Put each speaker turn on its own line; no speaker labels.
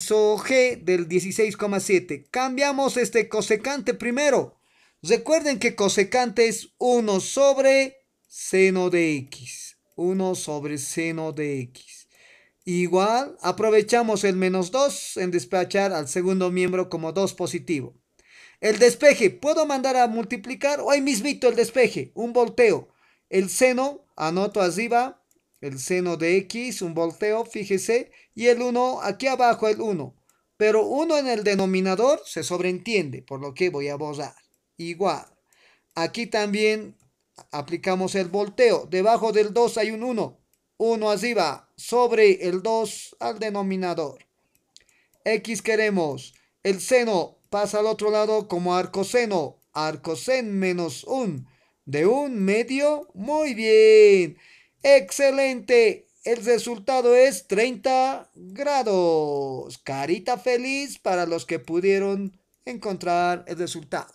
g del 16,7. Cambiamos este cosecante primero. Recuerden que cosecante es 1 sobre seno de x. 1 sobre seno de x. Igual, aprovechamos el menos 2 en despachar al segundo miembro como 2 positivo. El despeje, ¿puedo mandar a multiplicar? O mis mismito el despeje, un volteo. El seno, anoto arriba, el seno de x, un volteo, fíjese, y el 1 aquí abajo, el 1. Pero 1 en el denominador se sobreentiende, por lo que voy a borrar. Igual. Aquí también aplicamos el volteo. Debajo del 2 hay un 1. 1 arriba, sobre el 2 al denominador. X queremos. El seno pasa al otro lado como arcoseno. Arcosen menos 1. De un medio. Muy bien. Excelente. El resultado es 30 grados. Carita feliz para los que pudieron encontrar el resultado.